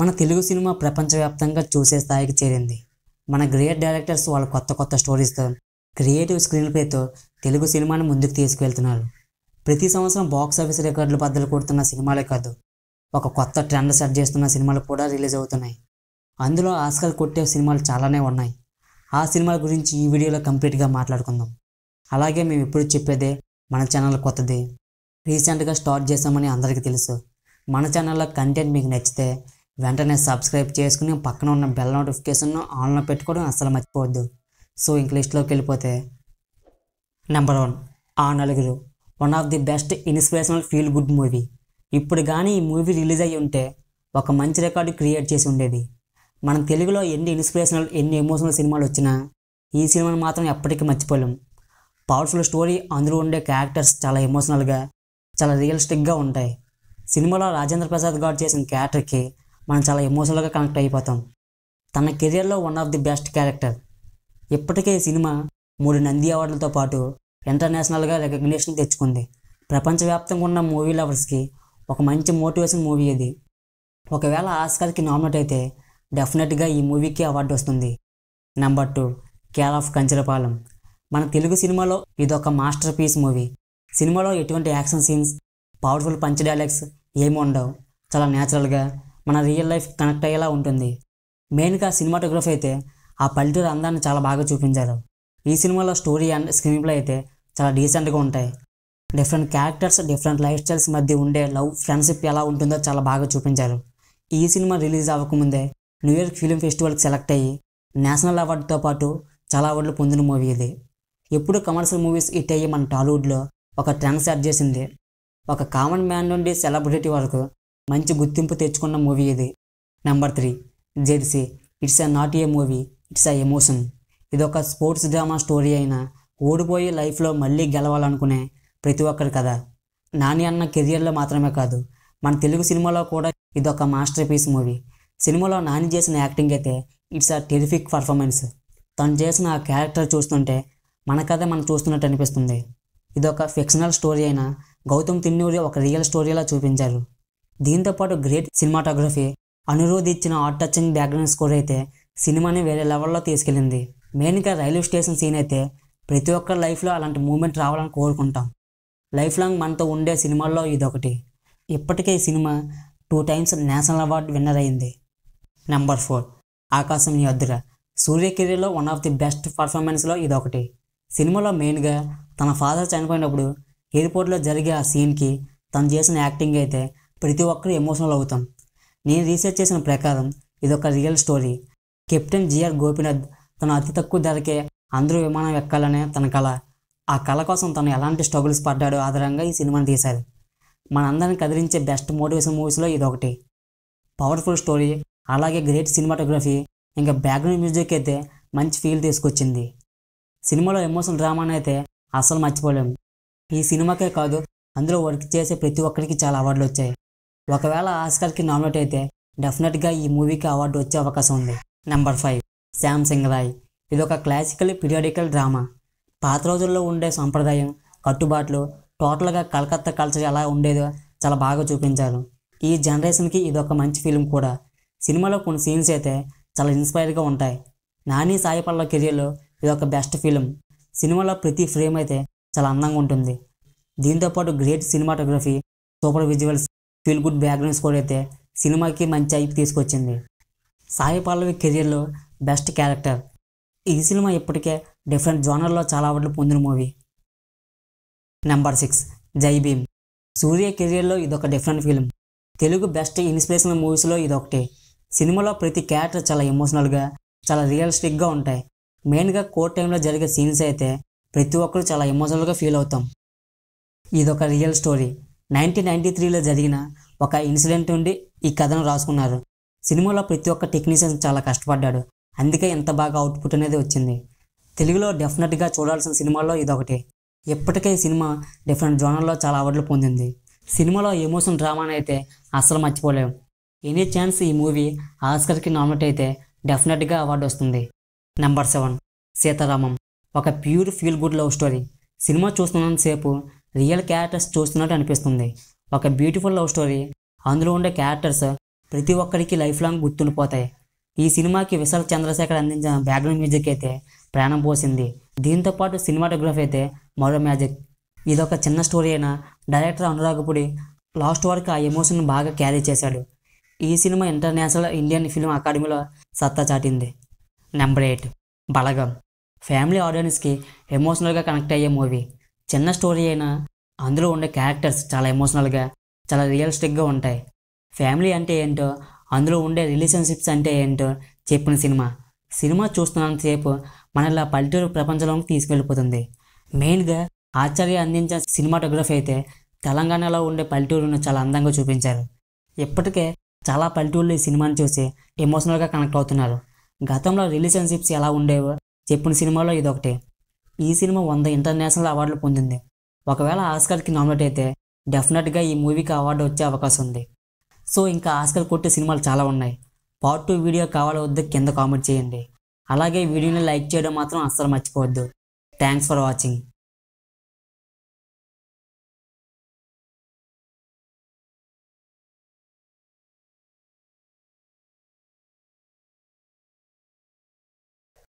మన తెలుగు సినిమా ప్రపంచవ్యాప్తంగా చూసే స్థాయికి చేరింది మన గ్రేట్ డైరెక్టర్స్ వాళ్ళ కొత్త కొత్త స్టోరీస్తో క్రియేటివ్ స్క్రీన్ ప్లేతో తెలుగు సినిమాను ముందుకు తీసుకువెళ్తున్నారు ప్రతి సంవత్సరం బాక్స్ ఆఫీస్ రికార్డులు బద్దలు కొడుతున్న సినిమాలే కాదు ఒక కొత్త ట్రెండ్ సెట్ చేస్తున్న సినిమాలు కూడా రిలీజ్ అవుతున్నాయి అందులో ఆస్కార్ కొట్టే సినిమాలు చాలానే ఉన్నాయి ఆ సినిమాల గురించి ఈ వీడియోలో కంప్లీట్గా మాట్లాడుకుందాం అలాగే మేము ఎప్పుడు చెప్పేదే మన ఛానల్ కొత్తది రీసెంట్గా స్టార్ట్ చేశామని అందరికీ తెలుసు మన ఛానల్లో కంటెంట్ మీకు నచ్చితే వెంటనే సబ్స్క్రైబ్ చేసుకుని పక్కన ఉన్న బెల్ నోటిఫికేషన్ను ఆన్లో పెట్టుకోవడం అస్సలు మర్చిపోవద్దు సో ఇంక లిస్ట్లోకి వెళ్ళిపోతే నెంబర్ వన్ ఆ నలుగురు one of the best inspirational feel good movie ఇప్పుడు కానీ ఈ మూవీ రిలీజ్ అయ్యి ఉంటే ఒక మంచి రికార్డు క్రియేట్ చేసి ఉండేది మన తెలుగులో ఎన్ని ఇన్స్పిరేషనల్ ఎన్ని ఎమోషనల్ సినిమాలు వచ్చినా ఈ సినిమాను మాత్రం ఎప్పటికీ మర్చిపోలేం పవర్ఫుల్ స్టోరీ అందులో ఉండే క్యారెక్టర్స్ చాలా ఎమోషనల్గా చాలా రియలిస్టిక్గా ఉంటాయి సినిమాలో రాజేంద్ర ప్రసాద్ గారు చేసిన క్యారెక్టర్కి మనం చాలా ఎమోషనల్గా కనెక్ట్ అయిపోతాం తన కెరియర్లో one of the best character ఇప్పటికే ఈ సినిమా మూడు నంది అవార్డులతో పాటు ఇంటర్నేషనల్గా రికగ్నేషన్ తెచ్చుకుంది ప్రపంచవ్యాప్తంగా ఉన్న మూవీ లవర్స్కి ఒక మంచి మోటివేషన్ మూవీ ఇది ఒకవేళ ఆస్కర్కి నామినేట్ అయితే డెఫినెట్గా ఈ మూవీకి అవార్డు వస్తుంది number two care of Kancharapalem మన తెలుగు సినిమాలో ఇదొక మాస్టర్ పీస్ మూవీ సినిమాలో ఎటువంటి action scenes powerful punch dialogues ఏమి ఉండవు చాలా న్యాచురల్గా మన రియల్ లైఫ్ కనెక్ట్ అయ్యేలా ఉంటుంది మెయిన్గా సినిమాటోగ్రఫీ అయితే ఆ పల్లెటూరు అందాన్ని చాలా బాగా చూపించారు ఈ సినిమాలో స్టోరీ అండ్ స్క్రీన్ ప్లే అయితే చాలా డీసెంట్గా ఉంటాయి different characters different lifestyles మధ్య ఉండే లవ్ ఫ్రెండ్షిప్ ఎలా ఉంటుందో చాలా బాగా చూపించారు ఈ సినిమా రిలీజ్ అవ్వకముందే న్యూయార్క్ ఫిలిం ఫెస్టివల్కి సెలెక్ట్ అయ్యి నేషనల్ అవార్డుతో పాటు చాలా అవార్డులు పొందిన మూవీ ఇది ఎప్పుడు కమర్షియల్ మూవీస్ హిట్ అయ్యి మన టాలీవుడ్లో ఒక ట్రెండ్ సెట్ చేసింది ఒక కామన్ మ్యాన్ నుండి సెలబ్రిటీ వరకు మంచి గుర్తింపు తెచ్చుకున్న మూవీ ఇది number three jersey it's a not a movie it's a emotion ఇదొక స్పోర్ట్స్ డ్రామా స్టోరీ అయినా ఓడిపోయి లైఫ్లో మళ్ళీ గెలవాలనుకునే ప్రతి ఒక్కరి కథ నాని అన్న కెరియర్లో మాత్రమే కాదు మన తెలుగు సినిమాలో కూడా ఇదొక మాస్టర్ పీస్ మూవీ సినిమాలో నాని చేసిన యాక్టింగ్ అయితే ఇట్స్ అ టెరిఫిక్ పర్ఫార్మెన్స్ తను చేసిన ఆ క్యారెక్టర్ చూస్తుంటే మన కథ మనం చూస్తున్నట్టు అనిపిస్తుంది ఇదొక ఫిక్షనల్ స్టోరీ అయినా గౌతమ్ తిన్నూరి ఒక రియల్ స్టోరీలా చూపించారు దీంతోపాటు గ్రేట్ సినిమాటోగ్రఫీ అనురోధ్ ఇచ్చిన ఆర్ట్ టచింగ్ బ్యాక్గ్రౌండ్ స్కోర్ అయితే సినిమాని వేరే లెవెల్లో తీసుకెళ్ళింది మెయిన్గా రైల్వే స్టేషన్ సీన్ అయితే ప్రతి ఒక్కరి లైఫ్లో అలాంటి మూమెంట్ రావాలని కోరుకుంటాం లైఫ్ లాంగ్ మనతో ఉండే సినిమాల్లో ఇదొకటి ఇప్పటికే ఈ సినిమా two times national award winner అయింది నెంబర్ ఫోర్ ఆకాశం నీ అద్దుర సూర్య కెరీర్లో వన్ ఆఫ్ ది బెస్ట్ పర్ఫార్మెన్స్లో ఇదొకటి సినిమాలో మెయిన్గా తన ఫాదర్ చనిపోయినప్పుడు ఎయిర్పోర్ట్లో జరిగే ఆ సీన్కి తను చేసిన యాక్టింగ్ అయితే ప్రతి ఒక్కరూ ఎమోషనల్ అవుతాం నేను రీసెర్చ్ చేసిన ప్రకారం ఇదొక real story captain G R Gopinath తన అతి తక్కువ ధరకే అందరూ విమానం ఎక్కాలనే తన కళ ఆ కళ కోసం తను ఎలాంటి స్ట్రగుల్స్ పడ్డాడో ఆధారంగా ఈ సినిమాని తీశారు మనందరిని కదిలించే బెస్ట్ మోటివేషన్ మూవీస్లో ఇదొకటి పవర్ఫుల్ స్టోరీ అలాగే గ్రేట్ సినిమాటోగ్రఫీ ఇంకా బ్యాక్గ్రౌండ్ మ్యూజిక్ అయితే మంచి ఫీల్ తీసుకొచ్చింది సినిమాలో ఎమోషనల్ డ్రామాని అయితే అస్సలు మర్చిపోలేము ఈ సినిమాకే కాదు అందులో వర్క్ చేసే ప్రతి ఒక్కరికి చాలా అవార్డులు వచ్చాయి ఒకవేళ ఆస్కర్కి నామినేట్ అయితే డెఫినెట్గా ఈ మూవీకి అవార్డు వచ్చే అవకాశం ఉంది నెంబర్ ఫైవ్ శ్యామ్ సింగ్ రాయ్ ఇది ఒక క్లాసికల్ పీరియాడికల్ డ్రామా పాత రోజుల్లో ఉండే సంప్రదాయం కట్టుబాట్లు టోటల్గా కలకత్తా కల్చర్ ఎలా ఉండేదో చాలా బాగా చూపించారు ఈ జనరేషన్కి ఇది ఒక మంచి ఫిలిం కూడా సినిమాలో కొన్ని సీన్స్ అయితే చాలా ఇన్స్పైర్గా ఉంటాయి నాని సాయి కెరియర్లో ఇది ఒక బెస్ట్ ఫిలిం సినిమాలో ప్రతి ఫ్రేమ్ అయితే చాలా అందంగా ఉంటుంది దీంతోపాటు great cinematography super visuals feel good background score అయితే సినిమాకి మంచి ఐపు తీసుకొచ్చింది సాయి పల్లవి కెరీర్లో బెస్ట్ క్యారెక్టర్ ఈ సినిమా ఇప్పటికే డిఫరెంట్ జోనర్లో చాలా అవార్డులు పొందిన మూవీ నెంబర్ సిక్స్ జై భీమ్ సూర్య కెరియర్లో ఇదొక different film Telugu best inspirational మూవీస్లో ఇదొకటి సినిమాలో ప్రతి క్యారెక్టర్ చాలా ఎమోషనల్గా చాలా రియలిస్టిక్గా ఉంటాయి మెయిన్గా కోర్ట్ టైంలో జరిగే సీన్స్ అయితే ప్రతి ఒక్కరు చాలా ఎమోషనల్గా ఫీల్ అవుతాం ఇదొక రియల్ స్టోరీ నైన్టీన్ నైన్టీ త్రీలో జరిగిన ఒక ఇన్సిడెంట్ నుండి ఈ కథను రాసుకున్నారు సినిమాలో ప్రతి ఒక్క టెక్నీషియన్ చాలా కష్టపడ్డాడు అందుకే ఎంత బాగా అవుట్పుట్ అనేది వచ్చింది తెలుగులో డెఫినెట్గా చూడాల్సిన సినిమాల్లో ఇదొకటి ఇప్పటికే సినిమా డిఫరెంట్ జోనర్లో చాలా అవార్డులు పొందింది సినిమాలో ఎమోషన్ డ్రామాని అయితే అస్సలు మర్చిపోలేం ఎనీ ఛాన్స్ ఈ మూవీ ఆస్కర్కి నామినేట్ అయితే డెఫినెట్గా అవార్డు వస్తుంది నెంబర్ సెవెన్ సీతారామం ఒక pure feel good love story సినిమా చూస్తున్నంతసేపు రియల్ క్యారెక్టర్స్ చూస్తున్నట్టు అనిపిస్తుంది ఒక బ్యూటిఫుల్ లవ్ స్టోరీ అందులో ఉండే క్యారెక్టర్స్ ప్రతి ఒక్కరికి లైఫ్ లాంగ్ గుర్తుండిపోతాయి ఈ సినిమాకి విశాల్ చంద్రశేఖర్ అందించిన బ్యాక్గ్రౌండ్ మ్యూజిక్ అయితే ప్రాణం పోసింది దీంతోపాటు సినిమాటోగ్రఫీ అయితే మరో మ్యాజిక్ ఇదొక చిన్న స్టోరీ అయినా డైరెక్టర్ అనురాగపుడి లాస్ట్ వరకు ఆ ఎమోషన్ బాగా క్యారీ చేశాడు ఈ సినిమా ఇంటర్నేషనల్ ఇండియన్ ఫిల్మ్ అకాడమీలో సత్తా చాటింది నెంబర్ ఎయిట్ బలగం ఫ్యామిలీ ఆడియన్స్కి ఎమోషనల్గా కనెక్ట్ అయ్యే మూవీ చిన్న స్టోరీ అయినా అందులో ఉండే క్యారెక్టర్స్ చాలా ఎమోషనల్గా చాలా రియలిస్టిక్గా ఉంటాయి ఫ్యామిలీ అంటే ఏంటో అందులో ఉండే రిలేషన్షిప్స్ అంటే ఏంటో చెప్పిన సినిమా సినిమా చూస్తున్నంతసేపు మనల్ని పల్లెటూరు ప్రపంచంలోకి తీసుకెళ్ళిపోతుంది మెయిన్గా ఆచార్య అందించిన సినిమాటోగ్రఫీ అయితే తెలంగాణలో ఉండే పల్లెటూరును చాలా అందంగా చూపించారు ఇప్పటికే చాలా పల్లెటూళ్ళు ఈ సినిమాని చూసి ఎమోషనల్గా కనెక్ట్ అవుతున్నారు గతంలో రిలేషన్షిప్స్ ఎలా ఉండేవో చెప్పిన సినిమాలో ఇదొకటి ఈ సినిమా వంద ఇంటర్నేషనల్ అవార్డులు పొందింది ఒకవేళ ఆస్కర్కి నామినేట్ అయితే డెఫినెట్గా ఈ మూవీకి అవార్డు వచ్చే అవకాశం ఉంది సో ఇంకా ఆస్కర్ కొట్టే సినిమాలు చాలా ఉన్నాయి పార్ట్ టూ వీడియో కావాలో వద్దు కింద కామెంట్ చేయండి అలాగే వీడియోని లైక్ చేయడం మాత్రం అస్సలు మర్చిపోవద్దు థ్యాంక్స్ ఫర్ వాచింగ్